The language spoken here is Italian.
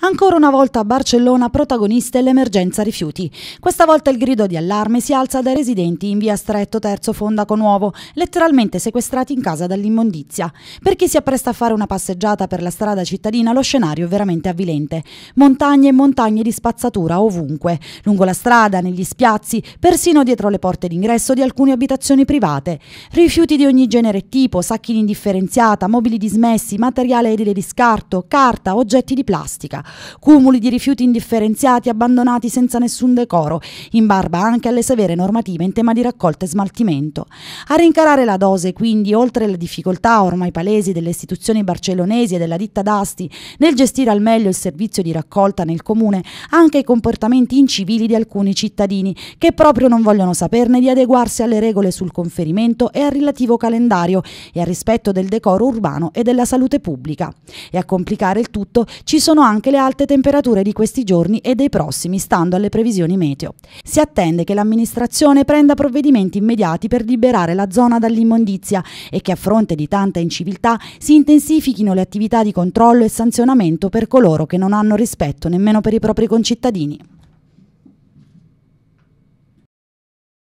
Ancora una volta a Barcellona protagonista è l'emergenza rifiuti. Questa volta il grido di allarme si alza dai residenti in via Stretto Terzo Fondaco Nuovo, letteralmente sequestrati in casa dall'immondizia. Per chi si appresta a fare una passeggiata per la strada cittadina lo scenario è veramente avvilente. Montagne e montagne di spazzatura ovunque, lungo la strada, negli spiazzi, persino dietro le porte d'ingresso di alcune abitazioni private. Rifiuti di ogni genere e tipo, sacchi di indifferenziata, mobili dismessi, materiale edile di scarto, carta, oggetti di plastica pubblica, cumuli di rifiuti indifferenziati abbandonati senza nessun decoro, in barba anche alle severe normative in tema di raccolta e smaltimento. A rincarare la dose, quindi, oltre alle difficoltà ormai palesi delle istituzioni barcellonesi e della ditta d'Asti nel gestire al meglio il servizio di raccolta nel comune, anche i comportamenti incivili di alcuni cittadini che proprio non vogliono saperne di adeguarsi alle regole sul conferimento e al relativo calendario e al rispetto del decoro urbano e della salute pubblica. E a complicare il tutto ci sono anche anche le alte temperature di questi giorni e dei prossimi, stando alle previsioni meteo. Si attende che l'amministrazione prenda provvedimenti immediati per liberare la zona dall'immondizia e che a fronte di tanta inciviltà si intensifichino le attività di controllo e sanzionamento per coloro che non hanno rispetto nemmeno per i propri concittadini.